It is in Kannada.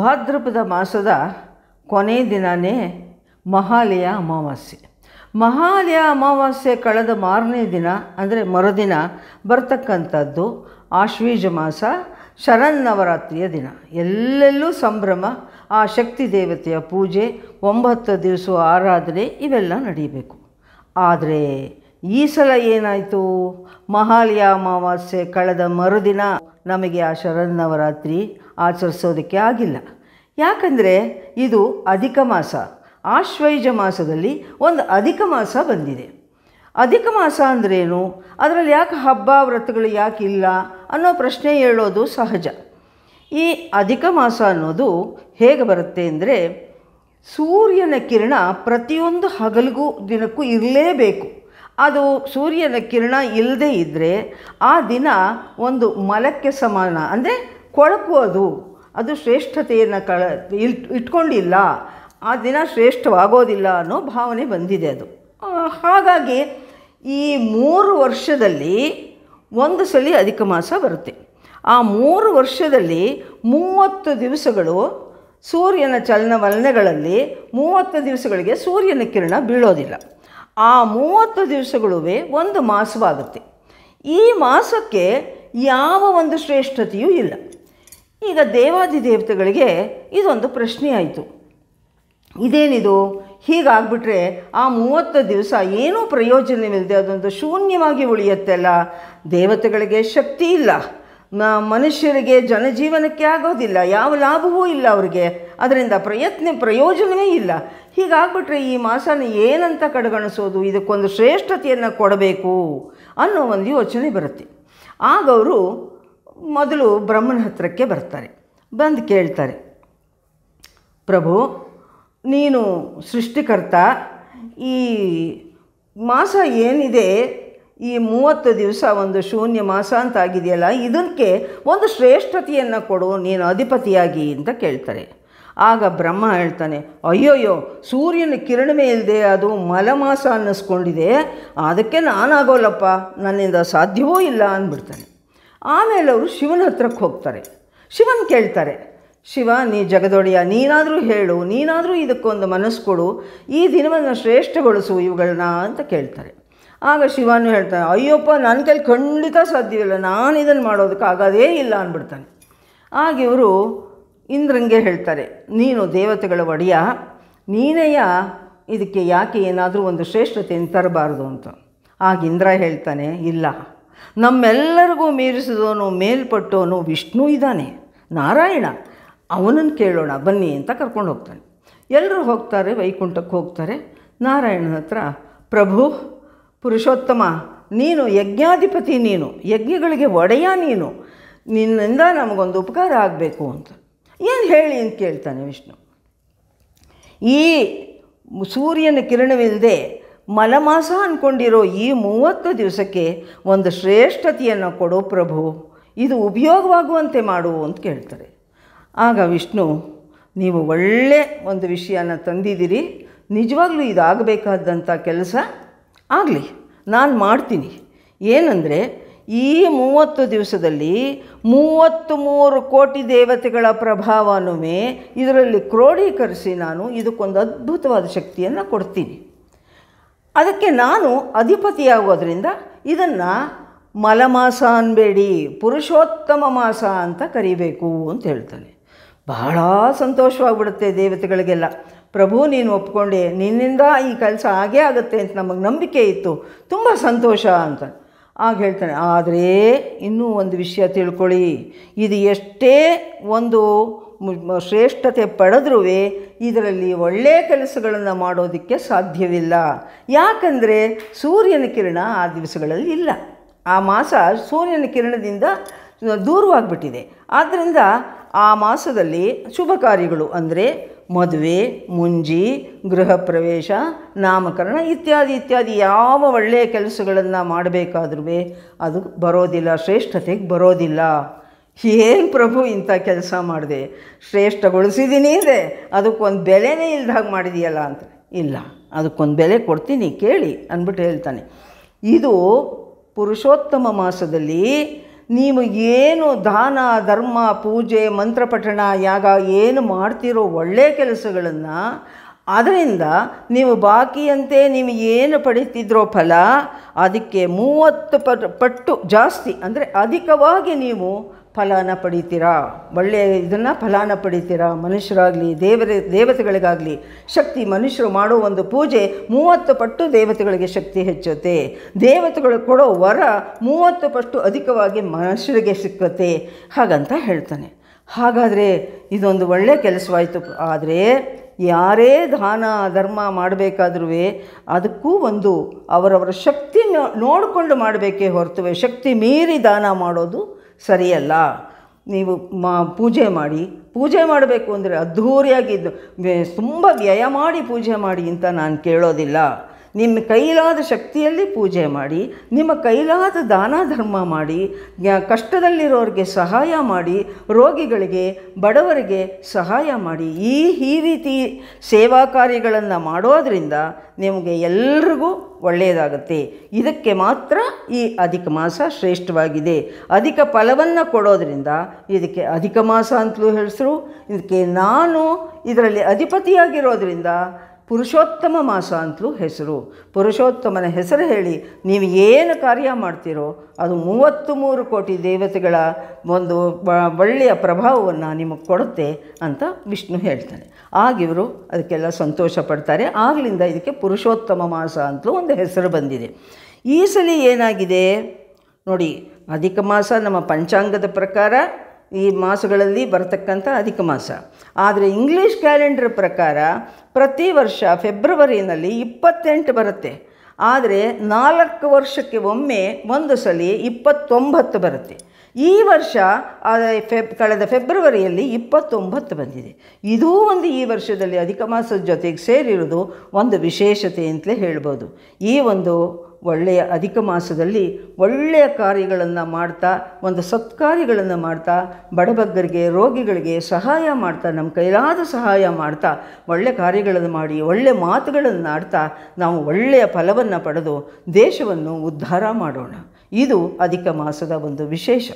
ಭಾದ್ರಪದ ಮಾಸದ ಕೊನೆ ದಿನವೇ ಮಹಾಲಯ ಅಮಾವಾಸ್ಯೆ ಮಹಾಲಯ ಅಮಾವಾಸ್ಯೆ ಕಳೆದ ಮಾರನೇ ದಿನ ಅಂದರೆ ಮರುದಿನ ಬರ್ತಕ್ಕಂಥದ್ದು ಆಶ್ವೀಜ ಮಾಸ ಶರನ್ನವರಾತ್ರಿಯ ದಿನ ಎಲ್ಲೆಲ್ಲೂ ಸಂಭ್ರಮ ಆ ಶಕ್ತಿ ದೇವತೆಯ ಪೂಜೆ ಒಂಬತ್ತು ದಿವಸ ಆರಾಧನೆ ಇವೆಲ್ಲ ನಡೀಬೇಕು ಆದರೆ ಈ ಸಲ ಏನಾಯಿತು ಮಹಾಲಯ ಅಮಾವಾಸ್ಯೆ ಕಳೆದ ಮರುದಿನ ನಮಗೆ ಆ ಶರನ್ನವರಾತ್ರಿ ಆಚರಿಸೋದಕ್ಕೆ ಆಗಿಲ್ಲ ಯಾಕಂದರೆ ಇದು ಅಧಿಕ ಮಾಸ ಆಶ್ವೈಜ ಮಾಸದಲ್ಲಿ ಒಂದು ಅಧಿಕ ಮಾಸ ಬಂದಿದೆ ಅಧಿಕ ಮಾಸ ಅಂದ್ರೇನು ಅದರಲ್ಲಿ ಯಾಕೆ ಹಬ್ಬ ವ್ರತಗಳು ಯಾಕೆ ಇಲ್ಲ ಅನ್ನೋ ಪ್ರಶ್ನೆ ಹೇಳೋದು ಸಹಜ ಈ ಅಧಿಕ ಮಾಸ ಅನ್ನೋದು ಹೇಗೆ ಬರುತ್ತೆ ಅಂದರೆ ಸೂರ್ಯನ ಕಿರಣ ಪ್ರತಿಯೊಂದು ಹಗಲಿಗೂ ದಿನಕ್ಕೂ ಇರಲೇಬೇಕು ಅದು ಸೂರ್ಯನ ಕಿರಣ ಇಲ್ಲದೇ ಇದ್ದರೆ ಆ ದಿನ ಒಂದು ಮಲಕ್ಕೆ ಸಮಾನ ಅಂದರೆ ಕೊಳಕು ಅದು ಅದು ಶ್ರೇಷ್ಠತೆಯನ್ನು ಕಳ ಇಟ್ಕೊಂಡಿಲ್ಲ ಆ ದಿನ ಶ್ರೇಷ್ಠವಾಗೋದಿಲ್ಲ ಅನ್ನೋ ಭಾವನೆ ಬಂದಿದೆ ಅದು ಹಾಗಾಗಿ ಈ ಮೂರು ವರ್ಷದಲ್ಲಿ ಒಂದು ಸಲ ಅಧಿಕ ಮಾಸ ಬರುತ್ತೆ ಆ ಮೂರು ವರ್ಷದಲ್ಲಿ ಮೂವತ್ತು ದಿವಸಗಳು ಸೂರ್ಯನ ಚಲನವಲನಗಳಲ್ಲಿ ಮೂವತ್ತು ದಿವಸಗಳಿಗೆ ಸೂರ್ಯನ ಕಿರಣ ಬೀಳೋದಿಲ್ಲ ಆ ಮೂವತ್ತು ದಿವಸಗಳೂ ಒಂದು ಮಾಸವಾಗುತ್ತೆ ಈ ಮಾಸಕ್ಕೆ ಯಾವ ಒಂದು ಶ್ರೇಷ್ಠತೆಯೂ ಇಲ್ಲ ಈಗ ದೇವಾದಿ ದೇವತೆಗಳಿಗೆ ಇದೊಂದು ಪ್ರಶ್ನೆ ಆಯಿತು ಇದೇನಿದು ಹೀಗಾಗ್ಬಿಟ್ರೆ ಆ ಮೂವತ್ತು ದಿವಸ ಏನೂ ಪ್ರಯೋಜನವಿಲ್ಲದೆ ಅದೊಂದು ಶೂನ್ಯವಾಗಿ ಅಲ್ಲ ದೇವತೆಗಳಿಗೆ ಶಕ್ತಿ ಇಲ್ಲ ಮನುಷ್ಯರಿಗೆ ಜನಜೀವನಕ್ಕೆ ಆಗೋದಿಲ್ಲ ಯಾವ ಲಾಭವೂ ಇಲ್ಲ ಅವರಿಗೆ ಅದರಿಂದ ಪ್ರಯತ್ನ ಪ್ರಯೋಜನವೇ ಇಲ್ಲ ಹೀಗಾಗ್ಬಿಟ್ರೆ ಈ ಮಾಸನ ಏನಂತ ಕಡೆಗಣಿಸೋದು ಇದಕ್ಕೊಂದು ಶ್ರೇಷ್ಠತೆಯನ್ನು ಕೊಡಬೇಕು ಅನ್ನೋ ಒಂದು ಯೋಚನೆ ಬರುತ್ತೆ ಆಗ ಅವರು ಮೊದಲು ಬ್ರಹ್ಮನ ಹತ್ರಕ್ಕೆ ಬರ್ತಾರೆ ಬಂದು ಕೇಳ್ತಾರೆ ಪ್ರಭು ನೀನು ಸೃಷ್ಟಿಕರ್ತ ಈ ಮಾಸ ಏನಿದೆ ಈ ಮೂವತ್ತು ದಿವಸ ಒಂದು ಶೂನ್ಯ ಮಾಸ ಅಂತ ಆಗಿದೆಯಲ್ಲ ಇದಕ್ಕೆ ಒಂದು ಶ್ರೇಷ್ಠತೆಯನ್ನು ಕೊಡು ನೀನು ಅಧಿಪತಿಯಾಗಿ ಅಂತ ಕೇಳ್ತಾರೆ ಆಗ ಬ್ರಹ್ಮ ಹೇಳ್ತಾನೆ ಅಯ್ಯೋಯ್ಯೋ ಸೂರ್ಯನ ಕಿರಣವೇ ಇಲ್ಲದೆ ಅದು ಮಲಮಾಸ ಅನ್ನಿಸ್ಕೊಂಡಿದೆ ಅದಕ್ಕೆ ನಾನಾಗೋಲ್ಲಪ್ಪ ನನ್ನಿಂದ ಸಾಧ್ಯವೂ ಇಲ್ಲ ಅಂದ್ಬಿಡ್ತಾನೆ ಆಮೇಲೆ ಅವರು ಶಿವನ ಹತ್ರಕ್ಕೆ ಹೋಗ್ತಾರೆ ಶಿವನ್ ಕೇಳ್ತಾರೆ ಶಿವ ನೀ ಜಗದೊಡೆಯ ನೀನಾದರೂ ಹೇಳು ನೀನಾದರೂ ಇದಕ್ಕೊಂದು ಮನಸ್ಸು ಕೊಡು ಈ ದಿನವನ್ನು ಶ್ರೇಷ್ಠಗೊಳಿಸು ಇವುಗಳನ್ನ ಅಂತ ಕೇಳ್ತಾರೆ ಆಗ ಶಿವನು ಹೇಳ್ತಾನೆ ಅಯ್ಯಪ್ಪ ನನ್ನ ಕೈಲಿ ಖಂಡಿತ ಸಾಧ್ಯವಿಲ್ಲ ನಾನು ಇದನ್ನು ಮಾಡೋದಕ್ಕೆ ಆಗೋದೇ ಇಲ್ಲ ಅಂದ್ಬಿಡ್ತಾನೆ ಆಗ ಇವರು ಇಂದ್ರಂಗೆ ಹೇಳ್ತಾರೆ ನೀನು ದೇವತೆಗಳ ಒಡೆಯ ನೀನೆಯ ಇದಕ್ಕೆ ಯಾಕೆ ಏನಾದರೂ ಒಂದು ಶ್ರೇಷ್ಠತೆಯನ್ನು ತರಬಾರ್ದು ಅಂತ ಆಗ ಇಂದ್ರ ಹೇಳ್ತಾನೆ ಇಲ್ಲ ನಮ್ಮೆಲ್ಲರಿಗೂ ಮೀರಿಸಿದವನು ಮೇಲ್ಪಟ್ಟವನು ವಿಷ್ಣು ಇದ್ದಾನೆ ನಾರಾಯಣ ಅವನನ್ನು ಕೇಳೋಣ ಬನ್ನಿ ಅಂತ ಕರ್ಕೊಂಡು ಹೋಗ್ತಾನೆ ಎಲ್ಲರೂ ಹೋಗ್ತಾರೆ ವೈಕುಂಠಕ್ಕೆ ಹೋಗ್ತಾರೆ ನಾರಾಯಣನ ಹತ್ರ ಪ್ರಭು ಪುರುಷೋತ್ತಮ ನೀನು ಯಜ್ಞಾಧಿಪತಿ ನೀನು ಯಜ್ಞಗಳಿಗೆ ಒಡೆಯ ನೀನು ನಿನ್ನಿಂದ ನಮಗೊಂದು ಉಪಕಾರ ಆಗಬೇಕು ಅಂತ ಏನು ಹೇಳಿ ಅಂತ ಕೇಳ್ತಾನೆ ವಿಷ್ಣು ಈ ಸೂರ್ಯನ ಕಿರಣವಿಲ್ಲದೆ ಮಲಮಾಸ ಅಂದ್ಕೊಂಡಿರೋ ಈ ಮೂವತ್ತು ದಿವಸಕ್ಕೆ ಒಂದು ಶ್ರೇಷ್ಠತೆಯನ್ನು ಕೊಡೋ ಪ್ರಭು ಇದು ಉಪಯೋಗವಾಗುವಂತೆ ಮಾಡು ಅಂತ ಕೇಳ್ತಾರೆ ಆಗ ವಿಷ್ಣು ನೀವು ಒಳ್ಳೆ ಒಂದು ವಿಷಯನ ತಂದಿದ್ದೀರಿ ನಿಜವಾಗ್ಲೂ ಇದಾಗಬೇಕಾದಂಥ ಕೆಲಸ ಆಗಲಿ ನಾನು ಮಾಡ್ತೀನಿ ಏನಂದರೆ ಈ ಮೂವತ್ತು ದಿವಸದಲ್ಲಿ ಮೂವತ್ತು ಮೂರು ಕೋಟಿ ದೇವತೆಗಳ ಪ್ರಭಾವನೂ ಇದರಲ್ಲಿ ಕ್ರೋಢೀಕರಿಸಿ ನಾನು ಇದಕ್ಕೊಂದು ಅದ್ಭುತವಾದ ಶಕ್ತಿಯನ್ನು ಕೊಡ್ತೀನಿ ಅದಕ್ಕೆ ನಾನು ಅಧಿಪತಿಯಾಗೋದ್ರಿಂದ ಇದನ್ನು ಮಲಮಾಸ ಅನ್ಬೇಡಿ ಪುರುಷೋತ್ತಮ ಮಾಸ ಅಂತ ಕರಿಬೇಕು ಅಂತ ಹೇಳ್ತಾನೆ ಬಹಳ ಸಂತೋಷವಾಗಿಬಿಡುತ್ತೆ ದೇವತೆಗಳಿಗೆಲ್ಲ ಪ್ರಭು ನೀನು ಒಪ್ಕೊಂಡೆ ನಿನ್ನಿಂದ ಈ ಕೆಲಸ ಆಗೇ ಆಗುತ್ತೆ ಅಂತ ನಮಗೆ ನಂಬಿಕೆ ಇತ್ತು ತುಂಬ ಸಂತೋಷ ಅಂತ ಆಗ ಹೇಳ್ತಾನೆ ಆದರೆ ಇನ್ನೂ ಒಂದು ವಿಷಯ ತಿಳ್ಕೊಳ್ಳಿ ಇದು ಎಷ್ಟೇ ಒಂದು ಶ್ರೇಷ್ಠತೆ ಪಡೆದ್ರೂ ಇದರಲ್ಲಿ ಒಳ್ಳೆಯ ಕೆಲಸಗಳನ್ನು ಮಾಡೋದಕ್ಕೆ ಸಾಧ್ಯವಿಲ್ಲ ಯಾಕಂದರೆ ಸೂರ್ಯನ ಕಿರಣ ಆ ದಿವಸಗಳಲ್ಲಿ ಇಲ್ಲ ಆ ಮಾಸ ಸೂರ್ಯನ ಕಿರಣದಿಂದ ದೂರವಾಗಿಬಿಟ್ಟಿದೆ ಆದ್ದರಿಂದ ಆ ಮಾಸದಲ್ಲಿ ಶುಭ ಕಾರ್ಯಗಳು ಅಂದರೆ ಮದುವೆ ಮುಂಜಿ ಗೃಹ ಪ್ರವೇಶ ನಾಮಕರಣ ಇತ್ಯಾದಿ ಇತ್ಯಾದಿ ಯಾವ ಒಳ್ಳೆಯ ಕೆಲಸಗಳನ್ನು ಮಾಡಬೇಕಾದ್ರೂ ಅದು ಬರೋದಿಲ್ಲ ಶ್ರೇಷ್ಠತೆಗೆ ಬರೋದಿಲ್ಲ ಏನು ಪ್ರಭು ಇಂಥ ಕೆಲಸ ಮಾಡಿದೆ ಶ್ರೇಷ್ಠಗೊಳಿಸಿದ್ದೀನಿ ಇದೆ ಅದಕ್ಕೊಂದು ಬೆಲೆನೇ ಇಲ್ದ ಹಾಗೆ ಮಾಡಿದೆಯಲ್ಲ ಅಂತ ಇಲ್ಲ ಅದಕ್ಕೊಂದು ಬೆಲೆ ಕೊಡ್ತೀನಿ ಕೇಳಿ ಅಂದ್ಬಿಟ್ಟು ಹೇಳ್ತಾನೆ ಇದು ಪುರುಷೋತ್ತಮ ಮಾಸದಲ್ಲಿ ನೀವು ಏನು ದಾನ ಧರ್ಮ ಪೂಜೆ ಮಂತ್ರಪಠಣ ಯಾಗ ಏನು ಮಾಡ್ತಿರೋ ಒಳ್ಳೆಯ ಕೆಲಸಗಳನ್ನು ಅದರಿಂದ ನೀವು ಬಾಕಿಯಂತೆ ನೀವು ಏನು ಪಡೀತಿದ್ರೋ ಫಲ ಅದಕ್ಕೆ ಮೂವತ್ತು ಪಟ್ಟು ಜಾಸ್ತಿ ಅಂದರೆ ಅಧಿಕವಾಗಿ ನೀವು ಫಲಾನ ಪಡೀತೀರಾ ಒಳ್ಳೆಯ ಇದನ್ನು ಫಲಾನ ಪಡೀತೀರಾ ಮನುಷ್ಯರಾಗಲಿ ದೇವರ ದೇವತೆಗಳಿಗಾಗಲಿ ಶಕ್ತಿ ಮನುಷ್ಯರು ಮಾಡೋ ಒಂದು ಪೂಜೆ ಮೂವತ್ತು ಪಟ್ಟು ದೇವತೆಗಳಿಗೆ ಶಕ್ತಿ ಹೆಚ್ಚುತ್ತೆ ದೇವತೆಗಳು ಕೊಡೋ ವರ ಮೂವತ್ತು ಪಟ್ಟು ಅಧಿಕವಾಗಿ ಮನುಷ್ಯರಿಗೆ ಸಿಕ್ಕುತ್ತೆ ಹಾಗಂತ ಹೇಳ್ತಾನೆ ಹಾಗಾದರೆ ಇದೊಂದು ಒಳ್ಳೆಯ ಕೆಲಸವಾಯಿತು ಆದರೆ ಯಾರೇ ದಾನ ಧರ್ಮ ಮಾಡಬೇಕಾದ್ರೂ ಅದಕ್ಕೂ ಒಂದು ಅವರವರ ಶಕ್ತಿ ನೋಡಿಕೊಂಡು ಮಾಡಬೇಕೇ ಹೊರತುವೆ ಶಕ್ತಿ ಮೀರಿ ದಾನ ಮಾಡೋದು ಸರಿಯಲ್ಲ ನೀವು ಮಾ ಪೂಜೆ ಮಾಡಿ ಪೂಜೆ ಮಾಡಬೇಕು ಅಂದರೆ ಅದ್ಧೂರಿಯಾಗಿ ತುಂಬ ವ್ಯಯ ಮಾಡಿ ಪೂಜೆ ಮಾಡಿ ಅಂತ ನಾನು ಕೇಳೋದಿಲ್ಲ ನಿಮ್ಮ ಕೈಲಾದ ಶಕ್ತಿಯಲ್ಲಿ ಪೂಜೆ ಮಾಡಿ ನಿಮ್ಮ ಕೈಲಾದ ದಾನ ಧರ್ಮ ಮಾಡಿ ಕಷ್ಟದಲ್ಲಿರೋರಿಗೆ ಸಹಾಯ ಮಾಡಿ ರೋಗಿಗಳಿಗೆ ಬಡವರಿಗೆ ಸಹಾಯ ಮಾಡಿ ಈ ಈ ರೀತಿ ಸೇವಾ ಕಾರ್ಯಗಳನ್ನು ಮಾಡೋದರಿಂದ ನಿಮಗೆ ಎಲ್ರಿಗೂ ಒಳ್ಳೆಯದಾಗುತ್ತೆ ಇದಕ್ಕೆ ಮಾತ್ರ ಈ ಅಧಿಕ ಮಾಸ ಶ್ರೇಷ್ಠವಾಗಿದೆ ಅಧಿಕ ಫಲವನ್ನು ಕೊಡೋದರಿಂದ ಇದಕ್ಕೆ ಅಧಿಕ ಮಾಸ ಅಂತಲೂ ಹೆಸರು ಇದಕ್ಕೆ ನಾನು ಇದರಲ್ಲಿ ಅಧಿಪತಿಯಾಗಿರೋದ್ರಿಂದ ಪುರುಷೋತ್ತಮ ಮಾಸ ಅಂತಲೂ ಹೆಸರು ಪುರುಷೋತ್ತಮನ ಹೆಸರು ಹೇಳಿ ನೀವು ಏನು ಕಾರ್ಯ ಮಾಡ್ತೀರೋ ಅದು ಮೂವತ್ತು ಮೂರು ಕೋಟಿ ದೇವತೆಗಳ ಒಂದು ಒಳ್ಳೆಯ ಪ್ರಭಾವವನ್ನು ನಿಮಗೆ ಕೊಡುತ್ತೆ ಅಂತ ವಿಷ್ಣು ಹೇಳ್ತಾನೆ ಆಗಿವರು ಅದಕ್ಕೆಲ್ಲ ಸಂತೋಷ ಪಡ್ತಾರೆ ಆಗಲಿಂದ ಇದಕ್ಕೆ ಪುರುಷೋತ್ತಮ ಮಾಸ ಅಂತಲೂ ಒಂದು ಹೆಸರು ಬಂದಿದೆ ಈ ಸಲ ಏನಾಗಿದೆ ನೋಡಿ ಅಧಿಕ ಮಾಸ ನಮ್ಮ ಪಂಚಾಂಗದ ಪ್ರಕಾರ ಈ ಮಾಸಗಳಲ್ಲಿ ಬರತಕ್ಕಂಥ ಅಧಿಕ ಮಾಸ ಆದರೆ ಇಂಗ್ಲೀಷ್ ಕ್ಯಾಲೆಂಡರ್ ಪ್ರಕಾರ ಪ್ರತಿ ವರ್ಷ ಫೆಬ್ರವರಿನಲ್ಲಿ ಇಪ್ಪತ್ತೆಂಟು ಬರುತ್ತೆ ಆದರೆ ನಾಲ್ಕು ವರ್ಷಕ್ಕೆ ಒಮ್ಮೆ ಒಂದು ಸಲ ಇಪ್ಪತ್ತೊಂಬತ್ತು ಬರುತ್ತೆ ಈ ವರ್ಷ ಫೆಬ್ ಕಳೆದ ಫೆಬ್ರವರಿಯಲ್ಲಿ ಇಪ್ಪತ್ತೊಂಬತ್ತು ಬಂದಿದೆ ಇದೂ ಒಂದು ಈ ವರ್ಷದಲ್ಲಿ ಅಧಿಕ ಮಾಸದ ಜೊತೆಗೆ ಸೇರಿರೋದು ಒಂದು ವಿಶೇಷತೆ ಅಂತಲೇ ಹೇಳ್ಬೋದು ಈ ಒಂದು ಒಳ್ಳೆಯ ಅಧಿಕ ಮಾಸದಲ್ಲಿ ಒಳ್ಳೆಯ ಕಾರ್ಯಗಳನ್ನು ಮಾಡ್ತಾ ಒಂದು ಸತ್ಕಾರ್ಯಗಳನ್ನು ಮಾಡ್ತಾ ಬಡಬಗ್ಗರಿಗೆ ರೋಗಿಗಳಿಗೆ ಸಹಾಯ ಮಾಡ್ತಾ ನಮ್ಮ ಕೈಲಾದ ಸಹಾಯ ಮಾಡ್ತಾ ಒಳ್ಳೆಯ ಕಾರ್ಯಗಳನ್ನು ಮಾಡಿ ಒಳ್ಳೆಯ ಮಾತುಗಳನ್ನು ಆಡ್ತಾ ನಾವು ಒಳ್ಳೆಯ ಫಲವನ್ನು ಪಡೆದು ದೇಶವನ್ನು ಉದ್ಧಾರ ಮಾಡೋಣ ಇದು ಅಧಿಕ ಮಾಸದ ಒಂದು ವಿಶೇಷ